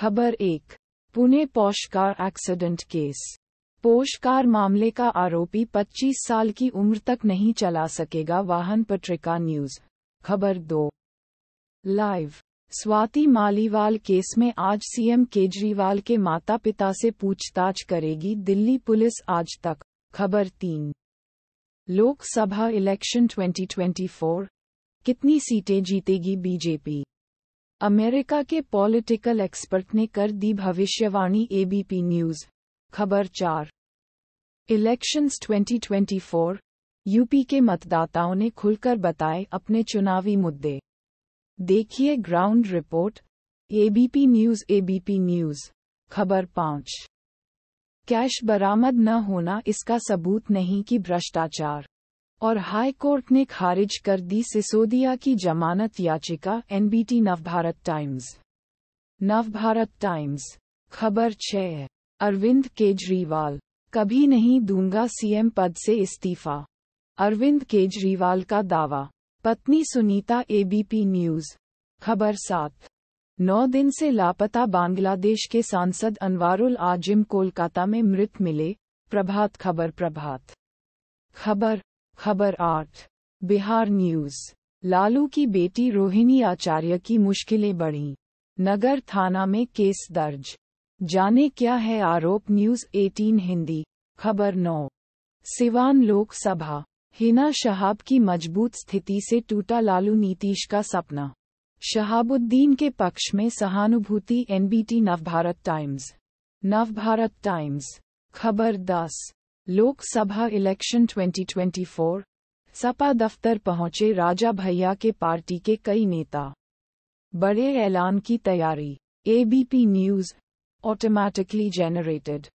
खबर एक Pune posh car accident case posh car मामले का आरोपी 25 साल की उम्र तक नहीं चला सकेगा वाहन पत्रिका न्यूज खबर दो लाइव स्वाति मालीवाल केस में आज सीएम केजरीवाल के माता पिता से पूछताछ करेगी दिल्ली पुलिस आज तक खबर तीन लोकसभा इलेक्शन 2024 कितनी सीटें जीतेगी बीजेपी अमेरिका के पॉलिटिकल एक्सपर्ट ने कर दी भविष्यवाणी एबीपी न्यूज खबर चार इलेक्शंस 2024 यूपी के मतदाताओं ने खुलकर बताए अपने चुनावी मुद्दे देखिए ground report ABP news ABP news खबर पाँच कैश बरामद न होना इसका सबूत नहीं कि भ्रष्टाचार और हाई कोर्ट ने खारिज कर दी सिसोदिया की जमानत याचिका NBT Navbharat Times Navbharat Times खबर छः अरविंद केजरीवाल कभी नहीं दूंगा सीएम पद से इस्तीफा अरविंद केजरीवाल का दावा पत्नी सुनीता एबीपी न्यूज खबर सात नौ दिन से लापता बांग्लादेश के सांसद अनवारुल आजिम कोलकाता में मृत मिले प्रभात खबर प्रभात खबर खबर आठ बिहार न्यूज लालू की बेटी रोहिणी आचार्य की मुश्किलें बढ़ी नगर थाना में केस दर्ज जाने क्या है आरोप न्यूज 18 हिंदी खबर नौ सिवान लोकसभा हिना शहाब की मजबूत स्थिति से टूटा लालू नीतीश का सपना शहाबुद्दीन के पक्ष में सहानुभूति NBT Navbharat Times Navbharat Times खबर दस लोकसभा इलेक्शन 2024 सपा दफ्तर पहुंचे राजा भैया के पार्टी के कई नेता बड़े ऐलान की तैयारी एबीपी न्यूज ऑटोमैटिकली जनरेटेड